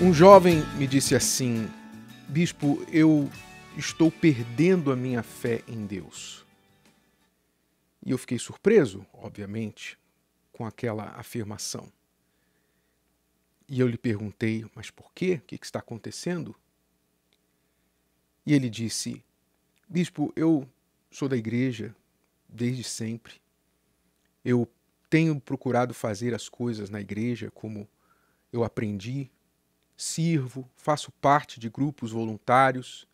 Um jovem me disse assim: Bispo, eu estou perdendo a minha fé em Deus. E eu fiquei surpreso, obviamente, com aquela afirmação. E eu lhe perguntei: Mas por quê? O que está acontecendo? E ele disse: Bispo, eu sou da igreja desde sempre. Eu tenho procurado fazer as coisas na igreja como eu aprendi sirvo, faço parte de grupos voluntários,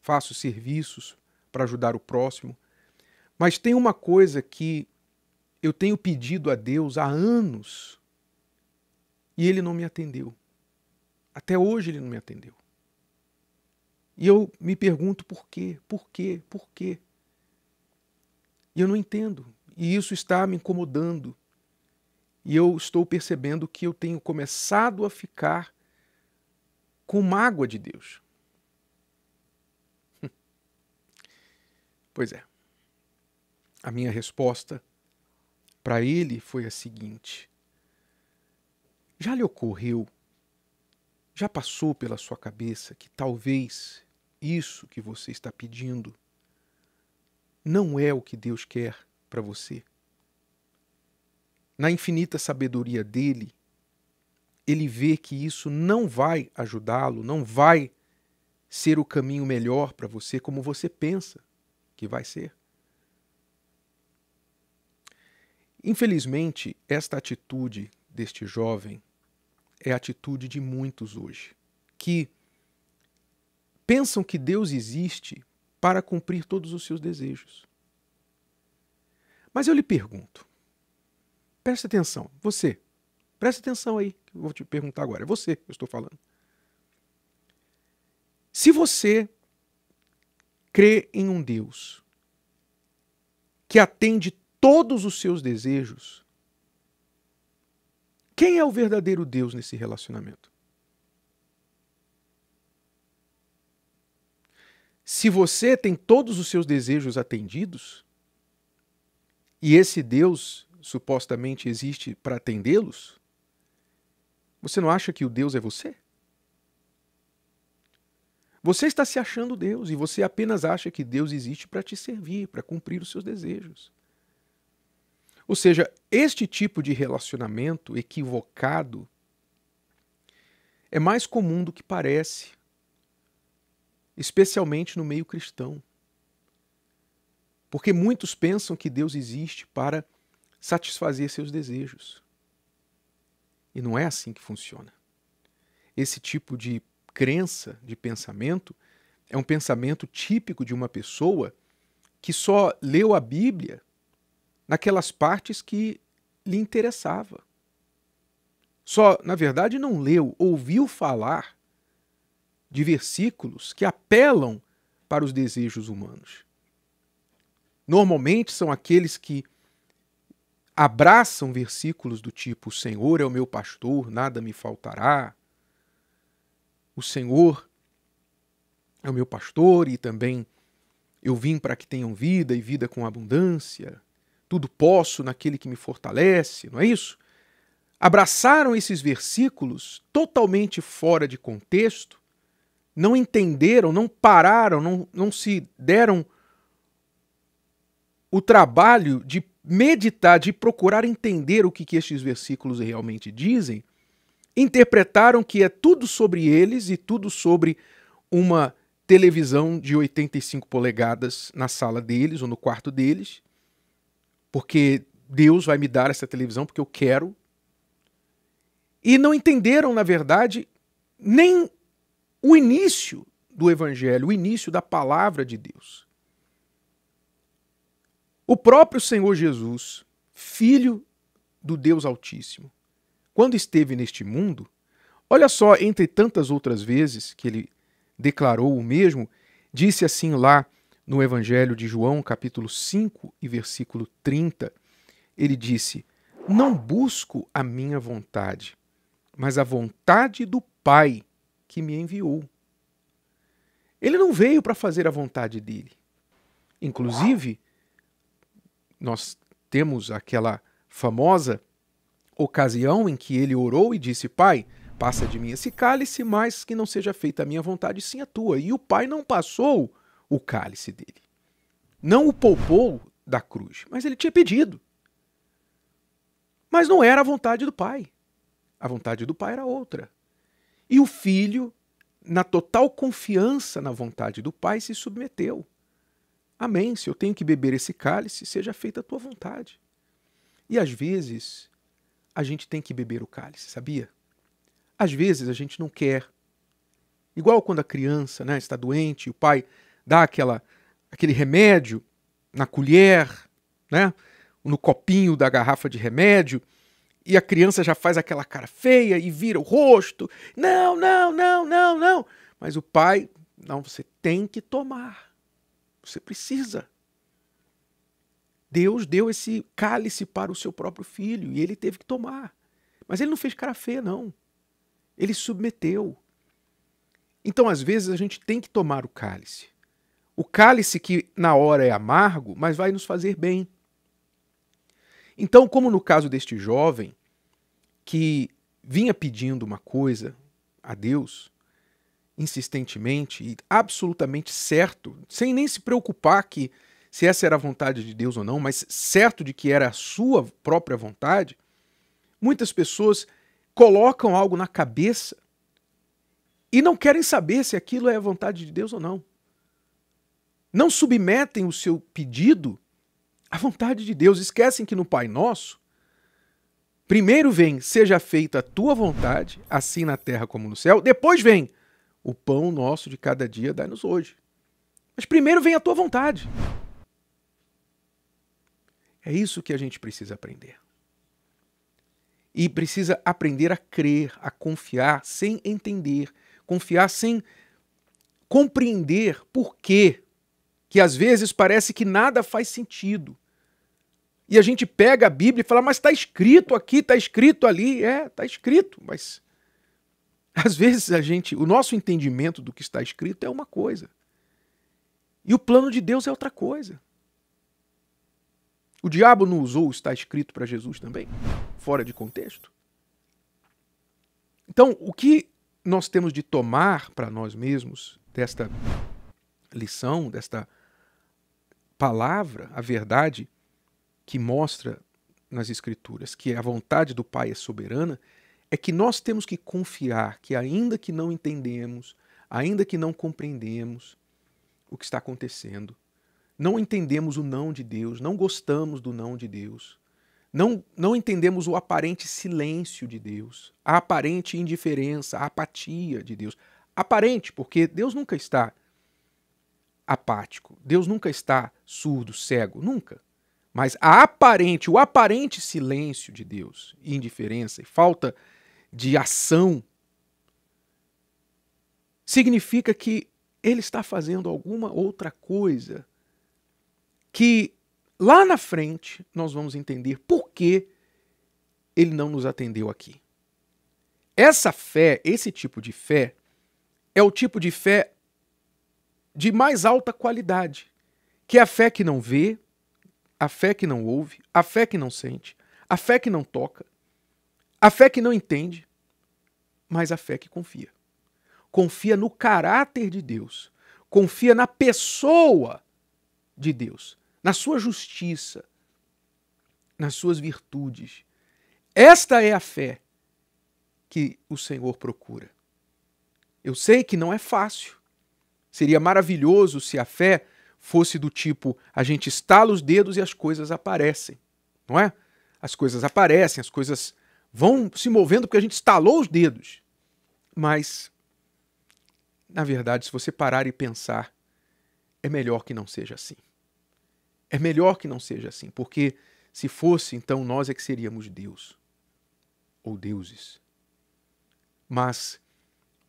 faço serviços para ajudar o próximo. Mas tem uma coisa que eu tenho pedido a Deus há anos e ele não me atendeu. Até hoje ele não me atendeu. E eu me pergunto por quê, por quê, por quê. E eu não entendo. E isso está me incomodando. E eu estou percebendo que eu tenho começado a ficar com mágoa de Deus. Pois é. A minha resposta para ele foi a seguinte: Já lhe ocorreu, já passou pela sua cabeça que talvez isso que você está pedindo não é o que Deus quer para você? Na infinita sabedoria dele, ele vê que isso não vai ajudá-lo, não vai ser o caminho melhor para você como você pensa que vai ser. Infelizmente, esta atitude deste jovem é a atitude de muitos hoje, que pensam que Deus existe para cumprir todos os seus desejos. Mas eu lhe pergunto, preste atenção, você, preste atenção aí vou te perguntar agora. É você que eu estou falando. Se você crê em um Deus que atende todos os seus desejos, quem é o verdadeiro Deus nesse relacionamento? Se você tem todos os seus desejos atendidos, e esse Deus supostamente existe para atendê-los, você não acha que o Deus é você? Você está se achando Deus e você apenas acha que Deus existe para te servir, para cumprir os seus desejos. Ou seja, este tipo de relacionamento equivocado é mais comum do que parece, especialmente no meio cristão. Porque muitos pensam que Deus existe para satisfazer seus desejos. E não é assim que funciona. Esse tipo de crença, de pensamento, é um pensamento típico de uma pessoa que só leu a Bíblia naquelas partes que lhe interessava. Só, na verdade, não leu, ouviu falar de versículos que apelam para os desejos humanos. Normalmente são aqueles que abraçam versículos do tipo: O Senhor é o meu pastor, nada me faltará. O Senhor é o meu pastor e também eu vim para que tenham vida e vida com abundância. Tudo posso naquele que me fortalece, não é isso? Abraçaram esses versículos totalmente fora de contexto, não entenderam, não pararam, não, não se deram o trabalho de meditar, de procurar entender o que, que estes versículos realmente dizem, interpretaram que é tudo sobre eles e tudo sobre uma televisão de 85 polegadas na sala deles ou no quarto deles, porque Deus vai me dar essa televisão porque eu quero. E não entenderam, na verdade, nem o início do evangelho, o início da palavra de Deus. O próprio Senhor Jesus, filho do Deus Altíssimo, quando esteve neste mundo, olha só, entre tantas outras vezes que ele declarou o mesmo, disse assim lá no Evangelho de João, capítulo 5 e versículo 30, ele disse: Não busco a minha vontade, mas a vontade do Pai que me enviou. Ele não veio para fazer a vontade dele. Inclusive, nós temos aquela famosa ocasião em que ele orou e disse: Pai, passa de mim esse cálice, mas que não seja feita a minha vontade, sim a tua. E o pai não passou o cálice dele. Não o poupou da cruz, mas ele tinha pedido. Mas não era a vontade do pai. A vontade do pai era outra. E o filho, na total confiança na vontade do pai, se submeteu. Amém, se eu tenho que beber esse cálice, seja feita a tua vontade. E às vezes, a gente tem que beber o cálice, sabia? Às vezes a gente não quer. Igual quando a criança né, está doente, o pai dá aquela, aquele remédio na colher, né, no copinho da garrafa de remédio, e a criança já faz aquela cara feia e vira o rosto. Não, não, não, não, não. Mas o pai, não, você tem que tomar. Você precisa. Deus deu esse cálice para o seu próprio filho e ele teve que tomar. Mas ele não fez cara feia, não. Ele submeteu. Então, às vezes, a gente tem que tomar o cálice. O cálice que na hora é amargo, mas vai nos fazer bem. Então, como no caso deste jovem que vinha pedindo uma coisa a Deus, insistentemente e absolutamente certo, sem nem se preocupar que se essa era a vontade de Deus ou não, mas certo de que era a sua própria vontade, muitas pessoas colocam algo na cabeça e não querem saber se aquilo é a vontade de Deus ou não. Não submetem o seu pedido à vontade de Deus. Esquecem que no Pai Nosso, primeiro vem, seja feita a tua vontade, assim na terra como no céu. Depois vem, o pão nosso de cada dia dá-nos hoje. Mas primeiro vem a tua vontade. É isso que a gente precisa aprender. E precisa aprender a crer, a confiar sem entender, confiar sem compreender por quê. Que às vezes parece que nada faz sentido. E a gente pega a Bíblia e fala, mas está escrito aqui, está escrito ali. É, está escrito, mas às vezes a gente, o nosso entendimento do que está escrito é uma coisa. E o plano de Deus é outra coisa. O diabo não usou o está escrito para Jesus também, fora de contexto. Então, o que nós temos de tomar para nós mesmos desta lição, desta palavra, a verdade que mostra nas Escrituras que é a vontade do Pai é soberana, é que nós temos que confiar que, ainda que não entendemos, ainda que não compreendemos o que está acontecendo, não entendemos o não de Deus, não gostamos do não de Deus, não, não entendemos o aparente silêncio de Deus, a aparente indiferença, a apatia de Deus. Aparente, porque Deus nunca está apático, Deus nunca está surdo, cego, nunca. Mas a aparente, o aparente silêncio de Deus, indiferença e falta de ação, significa que ele está fazendo alguma outra coisa que lá na frente nós vamos entender por que ele não nos atendeu aqui. Essa fé, esse tipo de fé, é o tipo de fé de mais alta qualidade, que é a fé que não vê, a fé que não ouve, a fé que não sente, a fé que não toca, a fé que não entende, mas a fé que confia. Confia no caráter de Deus, confia na pessoa de Deus, na sua justiça, nas suas virtudes. Esta é a fé que o Senhor procura. Eu sei que não é fácil. Seria maravilhoso se a fé fosse do tipo a gente estala os dedos e as coisas aparecem, não é? As coisas aparecem, as coisas vão se movendo porque a gente estalou os dedos. Mas, na verdade, se você parar e pensar, é melhor que não seja assim. É melhor que não seja assim, porque se fosse, então nós é que seríamos Deus ou deuses. Mas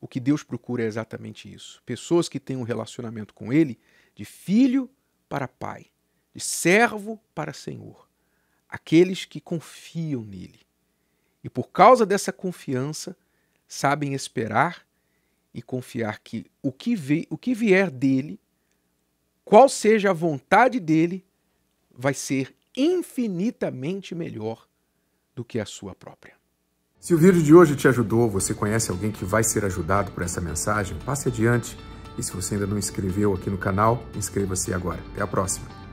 o que Deus procura é exatamente isso: pessoas que têm um relacionamento com Ele de filho para pai, de servo para senhor, aqueles que confiam nele, e por causa dessa confiança, sabem esperar e confiar que o que, vi, o que vier dele, qual seja a vontade dele, vai ser infinitamente melhor do que a sua própria. Se o vídeo de hoje te ajudou, você conhece alguém que vai ser ajudado por essa mensagem, passe adiante. E se você ainda não inscreveu aqui no canal, inscreva-se agora. Até a próxima!